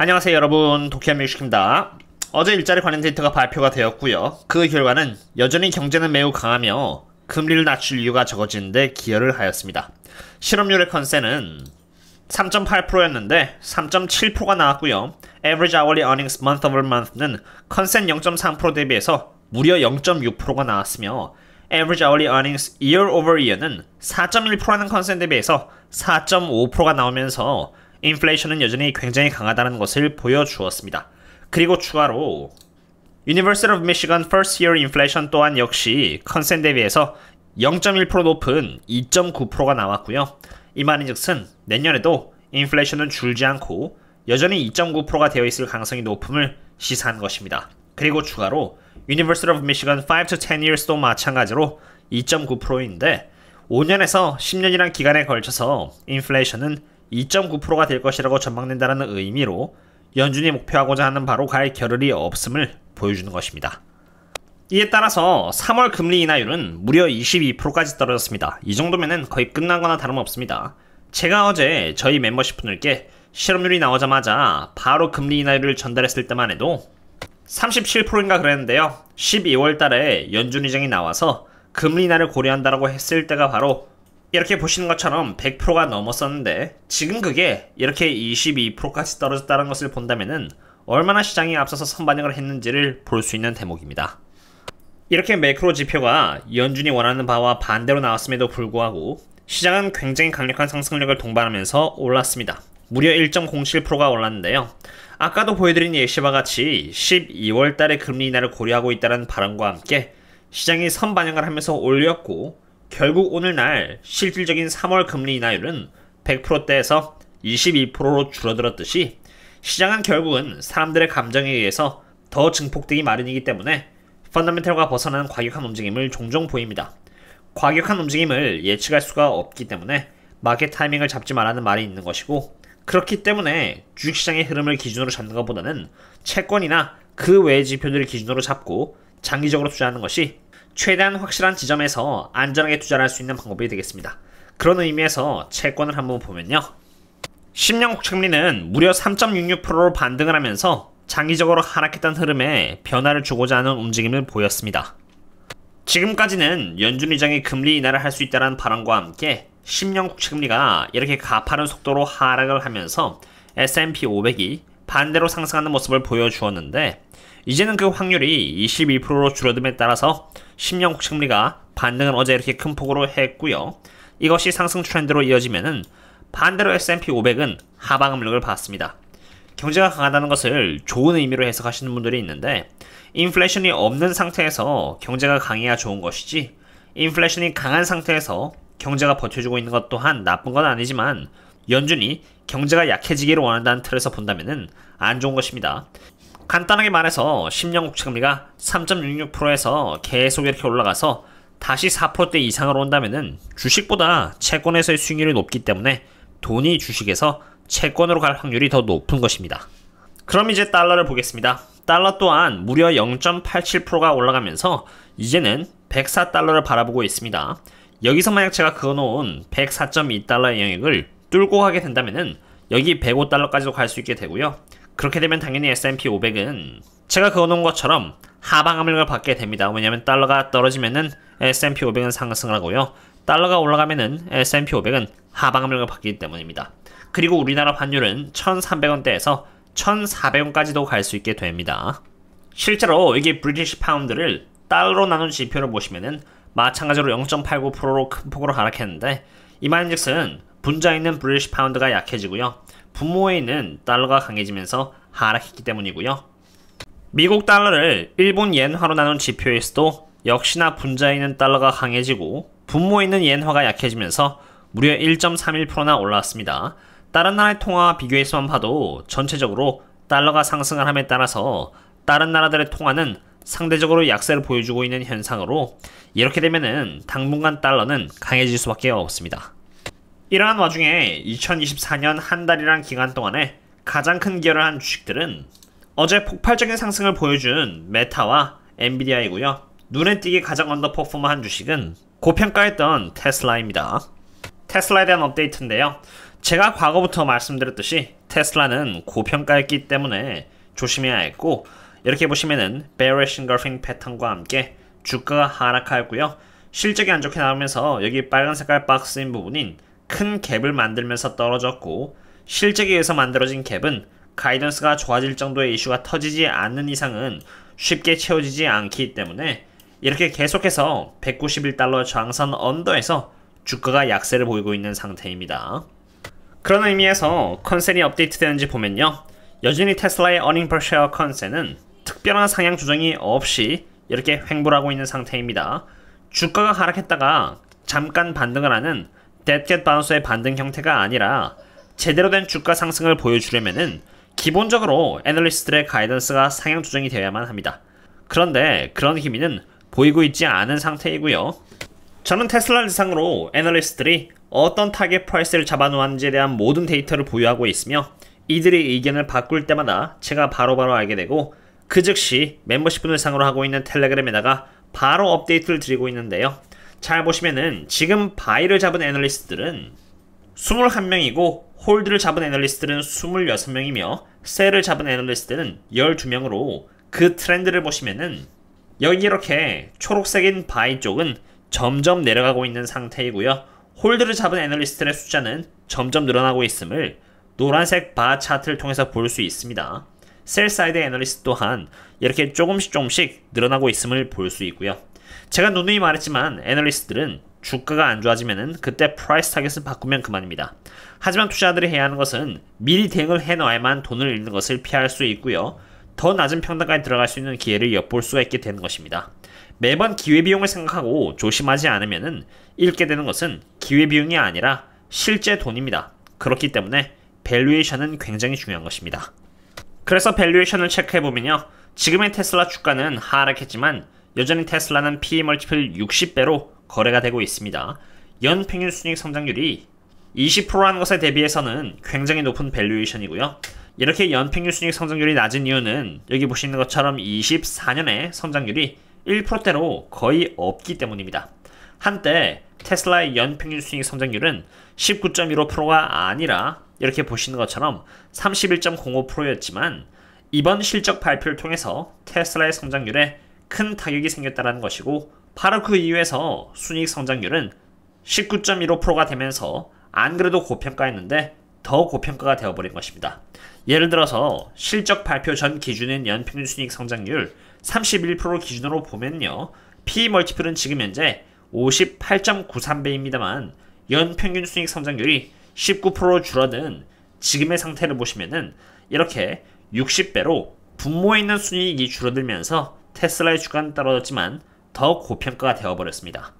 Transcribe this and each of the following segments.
안녕하세요 여러분 도키한 뮤직입니다 어제 일자리 관련 데이터가 발표가 되었고요 그 결과는 여전히 경제는 매우 강하며 금리를 낮출 이유가 적어지는데 기여를 하였습니다 실업률의 컨셉은 3.8%였는데 3.7%가 나왔고요 Average Hourly Earnings Month over Month는 컨셉0.3% 대비해서 무려 0.6%가 나왔으며 Average Hourly Earnings Year over Year는 4.1%라는 컨셉 대비해서 4.5%가 나오면서 인플레이션은 여전히 굉장히 강하다는 것을 보여주었습니다. 그리고 추가로 University of Michigan First Year Inflation 또한 역시 컨센 대비해서 0.1% 높은 2.9%가 나왔고요. 이 말인즉슨 내년에도 인플레이션은 줄지 않고 여전히 2.9%가 되어 있을 가능성이 높음을 시사한 것입니다. 그리고 추가로 University of Michigan 5 to 10 years도 마찬가지로 2.9%인데 5년에서 10년이란 기간에 걸쳐서 인플레이션은 2.9%가 될 것이라고 전망된다는 의미로 연준이 목표하고자 하는 바로 갈 겨를이 없음을 보여주는 것입니다. 이에 따라서 3월 금리 인하율은 무려 22%까지 떨어졌습니다. 이정도면 거의 끝난 거나 다름없습니다. 제가 어제 저희 멤버십 분들께 실업률이 나오자마자 바로 금리 인하율을 전달했을 때만 해도 37%인가 그랬는데요. 12월 달에 연준 의장이 나와서 금리 인하를 고려한다라고 했을 때가 바로 이렇게 보시는 것처럼 100%가 넘었었는데 지금 그게 이렇게 22%까지 떨어졌다는 것을 본다면 얼마나 시장이 앞서서 선반영을 했는지를 볼 수 있는 대목입니다. 이렇게 매크로 지표가 연준이 원하는 바와 반대로 나왔음에도 불구하고 시장은 굉장히 강력한 상승력을 동반하면서 올랐습니다. 무려 1.07%가 올랐는데요. 아까도 보여드린 예시와 같이 12월 달에 금리 인하를 고려하고 있다는 발언과 함께 시장이 선반영을 하면서 올렸고 결국 오늘날 실질적인 3월 금리 인하율은 100%대에서 22%로 줄어들었듯이 시장은 결국은 사람들의 감정에 의해서 더 증폭되기 마련이기 때문에 펀더멘털과 벗어난 과격한 움직임을 종종 보입니다. 과격한 움직임을 예측할 수가 없기 때문에 마켓 타이밍을 잡지 말라는 말이 있는 것이고 그렇기 때문에 주식시장의 흐름을 기준으로 잡는 것보다는 채권이나 그 외의 지표들을 기준으로 잡고 장기적으로 투자하는 것이 최대한 확실한 지점에서 안전하게 투자를 할 수 있는 방법이 되겠습니다. 그런 의미에서 채권을 한번 보면요. 10년 국채금리는 무려 3.66%로 반등을 하면서 장기적으로 하락했던 흐름에 변화를 주고자 하는 움직임을 보였습니다. 지금까지는 연준 의장이 금리 인하를 할 수 있다는 바람과 함께 10년 국채금리가 이렇게 가파른 속도로 하락을 하면서 S&P 500이 반대로 상승하는 모습을 보여주었는데 이제는 그 확률이 22%로 줄어듦에 따라서 10년 국채금리가 반등은 어제 이렇게 큰 폭으로 했고요. 이것이 상승 트렌드로 이어지면은 반대로 S&P 500은 하방 압력을 받습니다. 았 경제가 강하다는 것을 좋은 의미로 해석하시는 분들이 있는데 인플레이션이 없는 상태에서 경제가 강해야 좋은 것이지 인플레이션이 강한 상태에서 경제가 버텨주고 있는 것 또한 나쁜 건 아니지만 연준이 경제가 약해지기를 원한다는 틀에서 본다면 안 좋은 것입니다. 간단하게 말해서 10년 국채금리가 3.66%에서 계속 이렇게 올라가서 다시 4%대 이상으로 온다면 주식보다 채권에서의 수익률이 높기 때문에 돈이 주식에서 채권으로 갈 확률이 더 높은 것입니다. 그럼 이제 달러를 보겠습니다. 달러 또한 무려 0.87%가 올라가면서 이제는 104달러를 바라보고 있습니다. 여기서 만약 제가 그어놓은 104.2달러의 영역을 뚫고 가게 된다면은 여기 105달러까지도 갈 수 있게 되고요. 그렇게 되면 당연히 S&P 500은 제가 그어놓은 것처럼 하방 압력을 받게 됩니다. 왜냐면 하 달러가 떨어지면은 S&P 500은 상승을 하고요. 달러가 올라가면은 S&P 500은 하방 압력을 받기 때문입니다. 그리고 우리나라 환율은 1,300원대에서 1,400원까지도 갈 수 있게 됩니다. 실제로 이게 브리티시 파운드를 달러로 나눈 지표를 보시면은 마찬가지로 0.89%로 큰 폭으로 하락했는데 이만즉슨 분자에 있는 브리티시 파운드가 약해지고요. 부모에 있는 달러가 강해지면서 하락했기 때문이고요. 미국 달러를 일본 엔화로 나눈 지표에서도 역시나 분자에 있는 달러가 강해지고 분모에 있는 엔화가 약해지면서 무려 1.31%나 올라왔습니다. 다른 나라의 통화와 비교해서만 봐도 전체적으로 달러가 상승을 함에 따라서 다른 나라들의 통화는 상대적으로 약세를 보여주고 있는 현상으로 이렇게 되면은 당분간 달러는 강해질 수밖에 없습니다. 이러한 와중에 2024년 한 달이란 기간 동안에 가장 큰 기여를 한 주식들은 어제 폭발적인 상승을 보여준 메타와 엔비디아이고요. 눈에 띄게 가장 언더퍼포먼한 주식은 고평가했던 테슬라입니다. 테슬라에 대한 업데이트인데요. 제가 과거부터 말씀드렸듯이 테슬라는 고평가했기 때문에 조심해야 했고 이렇게 보시면은 bearish engulfing 패턴과 함께 주가가 하락하였고요. 실적이 안 좋게 나오면서 여기 빨간 색깔 박스인 부분인 큰 갭을 만들면서 떨어졌고 실적에 의해서 만들어진 갭은 가이던스가 좋아질 정도의 이슈가 터지지 않는 이상은 쉽게 채워지지 않기 때문에 이렇게 계속해서 191달러 저항선 언더에서 주가가 약세를 보이고 있는 상태입니다. 그런 의미에서 컨센이 업데이트되는지 보면요. 여전히 테슬라의 어닝 퍼쉐어 컨센은 특별한 상향 조정이 없이 이렇게 횡보하고 있는 상태입니다. 주가가 하락했다가 잠깐 반등을 하는 데드캣 바운스의 반등 형태가 아니라 제대로 된 주가 상승을 보여주려면은 기본적으로 애널리스트들의 가이던스가 상향 조정이 되어야만 합니다. 그런데 그런 기미는 보이고 있지 않은 상태이고요. 저는 테슬라를 상으로 애널리스트들이 어떤 타겟 프라이스를 잡아놓았는지에 대한 모든 데이터를 보유하고 있으며 이들의 의견을 바꿀 때마다 제가 바로바로 바로 알게 되고 그 즉시 멤버십 분을 상으로 하고 있는 텔레그램에다가 바로 업데이트를 드리고 있는데요. 잘 보시면은 지금 바이를 잡은 애널리스트들은 21명이고 홀드를 잡은 애널리스트들은 26명이며 셀을 잡은 애널리스트는 12명으로 그 트렌드를 보시면은 여기 이렇게 초록색인 바이 쪽은 점점 내려가고 있는 상태이고요. 홀드를 잡은 애널리스트의 들 숫자는 점점 늘어나고 있음을 노란색 바 차트를 통해서 볼 수 있습니다. 셀 사이드 애널리스트 또한 이렇게 조금씩 조금씩 늘어나고 있음을 볼 수 있고요. 제가 누누이 말했지만 애널리스트들은 주가가 안좋아지면 그때 프라이스 타겟을 바꾸면 그만입니다. 하지만 투자들이 해야 하는 것은 미리 대응을 해놔야만 돈을 잃는 것을 피할 수 있고요. 더 낮은 평단까지 들어갈 수 있는 기회를 엿볼 수가 있게 되는 것입니다. 매번 기회비용을 생각하고 조심하지 않으면 잃게 되는 것은 기회비용이 아니라 실제 돈입니다. 그렇기 때문에 밸류에이션은 굉장히 중요한 것입니다. 그래서 밸류에이션을 체크해보면요. 지금의 테슬라 주가는 하락했지만 여전히 테슬라는 PE 멀티플 60배로 거래가 되고 있습니다. 연 평균 순익 성장률이 20%라는 것에 대비해서는 굉장히 높은 밸류에이션이고요. 이렇게 연평균 순익 성장률이 낮은 이유는 여기 보시는 것처럼 2 4년의 성장률이 1%대로 거의 없기 때문입니다. 한때 테슬라의 연평균 순익 성장률은 19.15%가 아니라 이렇게 보시는 것처럼 31.05%였지만 이번 실적 발표를 통해서 테슬라의 성장률에 큰 타격이 생겼다는 것이고 바로 그이후에서순익 성장률은 19.15%가 되면서 안 그래도 고평가했는데더 고평가가 되어버린 것입니다. 예를 들어서 실적 발표 전 기준인 연평균 순익 성장률 3 1 기준으로 보면요. P 멀티플은 지금 현재 58.93배입니다만 연평균 순익 성장률이 19%로 줄어든 지금의 상태를 보시면은 이렇게 60배로 분모에 있는 순이익이 줄어들면서 테슬라의 주가는 떨어졌지만 더 고평가가 되어버렸습니다.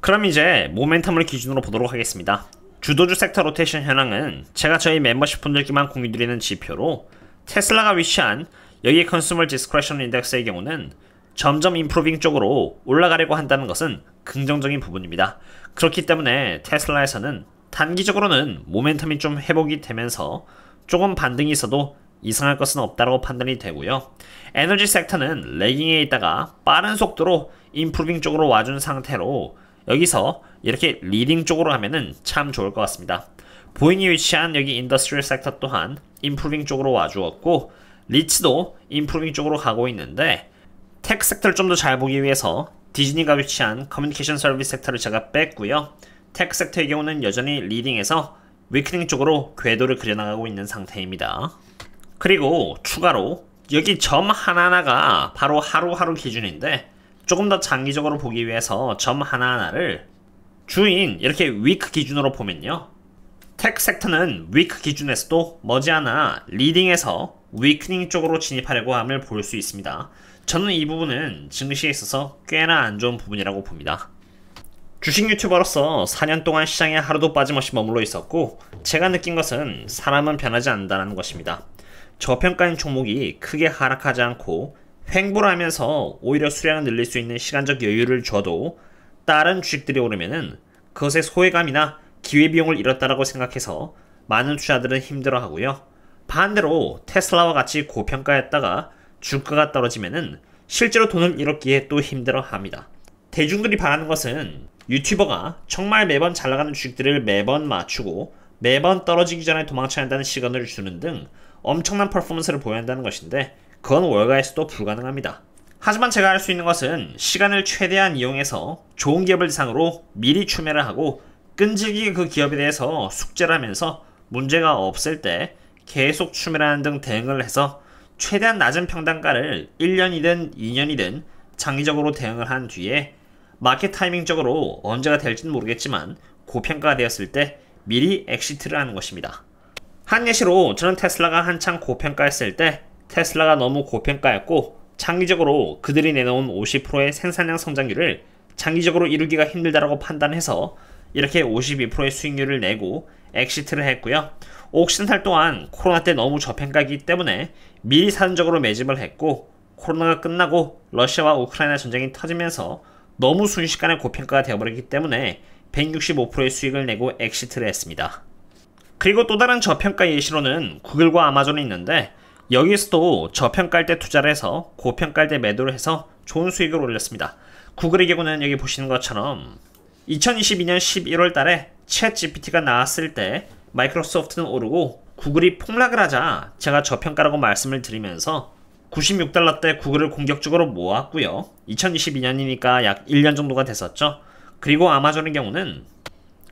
그럼 이제 모멘텀을 기준으로 보도록 하겠습니다. 주도주 섹터 로테이션 현황은 제가 저희 멤버십 분들께만 공유드리는 지표로 테슬라가 위치한 여기 컨슈머 디스크레션 인덱스의 경우는 점점 인프로빙 쪽으로 올라가려고 한다는 것은 긍정적인 부분입니다. 그렇기 때문에 테슬라에서는 단기적으로는 모멘텀이 좀 회복이 되면서 조금 반등이 있어도 이상할 것은 없다고 판단이 되고요. 에너지 섹터는 레깅에 있다가 빠른 속도로 인프루빙 쪽으로 와준 상태로 여기서 이렇게 리딩 쪽으로 하면은 참 좋을 것 같습니다. 보잉이 위치한 여기 인더스트리얼 섹터 또한 인프루빙 쪽으로 와주었고 리츠도 인프루빙 쪽으로 가고 있는데 테크 섹터를 좀 더 잘 보기 위해서 디즈니가 위치한 커뮤니케이션 서비스 섹터를 제가 뺐고요. 테크 섹터의 경우는 여전히 리딩에서 위크닝 쪽으로 궤도를 그려나가고 있는 상태입니다. 그리고 추가로 여기 점 하나하나가 바로 하루하루 기준인데 조금 더 장기적으로 보기 위해서 점 하나하나를 주인 이렇게 위크 기준으로 보면요 텍 섹터는 위크 기준에서도 머지않아 리딩에서 위크닝 쪽으로 진입하려고 함을 볼 수 있습니다 저는 이 부분은 증시에 있어서 꽤나 안 좋은 부분이라고 봅니다 주식 유튜버로서 4년 동안 시장에 하루도 빠짐없이 머물러 있었고 제가 느낀 것은 사람은 변하지 않는다는 것입니다 저평가인 종목이 크게 하락하지 않고 횡보하면서 오히려 수량을 늘릴 수 있는 시간적 여유를 줘도 다른 주식들이 오르면 그것의 소외감이나 기회비용을 잃었다라고 생각해서 많은 투자들은 힘들어하고요. 반대로 테슬라와 같이 고평가했다가 주가가 떨어지면 실제로 돈을 잃었기에 또 힘들어합니다. 대중들이 바라는 것은 유튜버가 정말 매번 잘 나가는 주식들을 매번 맞추고 매번 떨어지기 전에 도망쳐야 한다는 시간을 주는 등 엄청난 퍼포먼스를 보여야 한다는 것인데 그건 월가에서도 불가능합니다. 하지만 제가 할 수 있는 것은 시간을 최대한 이용해서 좋은 기업을 대상으로 미리 추매를 하고 끈질기게 그 기업에 대해서 숙제를 하면서 문제가 없을 때 계속 추매라는 등 대응을 해서 최대한 낮은 평단가를 1년이든 2년이든 장기적으로 대응을 한 뒤에 마켓 타이밍적으로 언제가 될지는 모르겠지만 고평가가 되었을 때 미리 엑시트를 하는 것입니다. 한 예시로 저는 테슬라가 한창 고평가했을 때 테슬라가 너무 고평가였고 장기적으로 그들이 내놓은 50%의 생산량 성장률을 장기적으로 이루기가 힘들다라고 판단해서 이렇게 52%의 수익률을 내고 엑시트를 했고요. 옥신탈 또한 코로나 때 너무 저평가이기 때문에 미리 사전적으로 매집을 했고 코로나가 끝나고 러시아와 우크라이나 전쟁이 터지면서 너무 순식간에 고평가가 되어버렸기 때문에 165%의 수익을 내고 엑시트를 했습니다. 그리고 또 다른 저평가 예시로는 구글과 아마존이 있는데 여기서도 저평가할때 투자를 해서 고평가할때 매도를 해서 좋은 수익을 올렸습니다. 구글의 경우는 여기 보시는 것처럼 2022년 11월 달에 챗 GPT가 나왔을 때 마이크로소프트는 오르고 구글이 폭락을 하자 제가 저평가라고 말씀을 드리면서 9 6달러때 구글을 공격적으로 모았고요. 2022년이니까 약 1년 정도가 됐었죠. 그리고 아마존의 경우는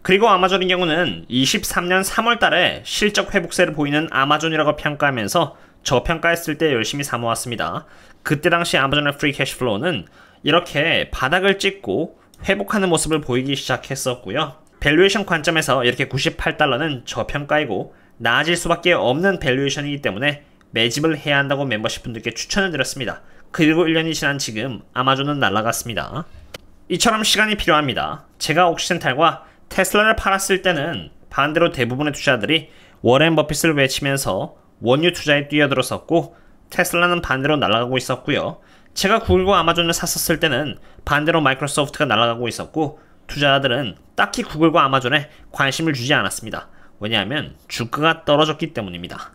그리고 아마존인 경우는 23년 3월 달에 실적 회복세를 보이는 아마존이라고 평가하면서 저평가했을 때 열심히 사모았습니다. 그때 당시 아마존의 프리 캐시플로우는 이렇게 바닥을 찍고 회복하는 모습을 보이기 시작했었고요. 밸류에이션 관점에서 이렇게 98달러는 저평가이고 나아질 수밖에 없는 밸류에이션이기 때문에 매집을 해야 한다고 멤버십 분들께 추천을 드렸습니다. 그리고 1년이 지난 지금 아마존은 날아갔습니다. 이처럼 시간이 필요합니다. 제가 옥시센탈과 테슬라를 팔았을 때는 반대로 대부분의 투자들이 워렌 버핏을 외치면서 원유 투자에 뛰어들었었고 테슬라는 반대로 날아가고 있었고요. 제가 구글과 아마존을 샀었을 때는 반대로 마이크로소프트가 날아가고 있었고 투자자들은 딱히 구글과 아마존에 관심을 주지 않았습니다. 왜냐하면 주가가 떨어졌기 때문입니다.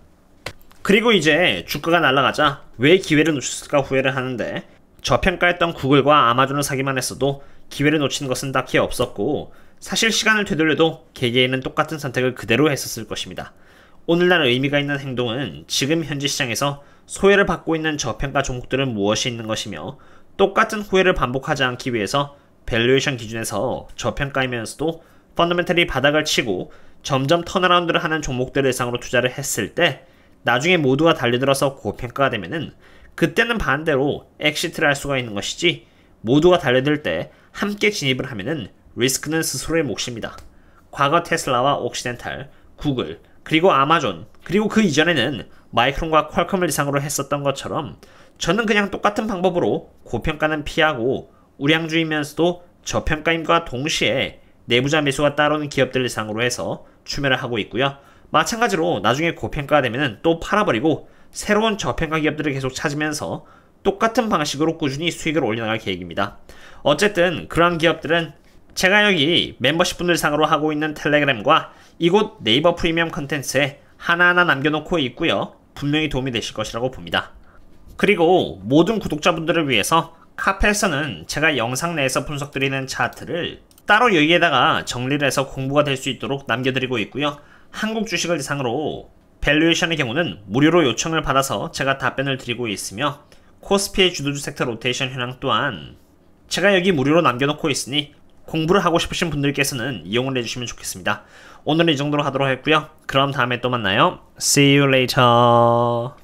그리고 이제 주가가 날아가자 왜 기회를 놓쳤을까 후회를 하는데 저평가했던 구글과 아마존을 사기만 했어도 기회를 놓치는 것은 딱히 없었고 사실 시간을 되돌려도 개개인은 똑같은 선택을 그대로 했었을 것입니다. 오늘날 의미가 있는 행동은 지금 현지 시장에서 소외를 받고 있는 저평가 종목들은 무엇이 있는 것이며 똑같은 후회를 반복하지 않기 위해서 밸류에이션 기준에서 저평가이면서도 펀더멘털이 바닥을 치고 점점 턴어라운드를 하는 종목들을 대상으로 투자를 했을 때 나중에 모두가 달려들어서 고평가가 되면은 그때는 반대로 엑시트를 할 수가 있는 것이지 모두가 달려들 때 함께 진입을 하면은 리스크는 스스로의 몫입니다. 과거 테슬라와 옥시덴탈, 구글, 그리고 아마존, 그리고 그 이전에는 마이크론과 퀄컴을 이상으로 했었던 것처럼 저는 그냥 똑같은 방법으로 고평가는 피하고 우량주이면서도 저평가임과 동시에 내부자 매수가 따르는 기업들 이상으로 해서 추매를 하고 있고요. 마찬가지로 나중에 고평가가 되면 또 팔아버리고 새로운 저평가 기업들을 계속 찾으면서 똑같은 방식으로 꾸준히 수익을 올려나갈 계획입니다. 어쨌든 그러한 기업들은 제가 여기 멤버십 분들 상으로 하고 있는 텔레그램과 이곳 네이버 프리미엄 컨텐츠에 하나하나 남겨놓고 있고요. 분명히 도움이 되실 것이라고 봅니다. 그리고 모든 구독자분들을 위해서 카페에서는 제가 영상 내에서 분석드리는 차트를 따로 여기에다가 정리를 해서 공부가 될 수 있도록 남겨드리고 있고요. 한국 주식을 대상으로 밸류에이션의 경우는 무료로 요청을 받아서 제가 답변을 드리고 있으며 코스피의 주도주 섹터 로테이션 현황 또한 제가 여기 무료로 남겨놓고 있으니 공부를 하고 싶으신 분들께서는 이용을 해주시면 좋겠습니다. 오늘은 이 정도로 하도록 했고요. 그럼 다음에 또 만나요. See you later.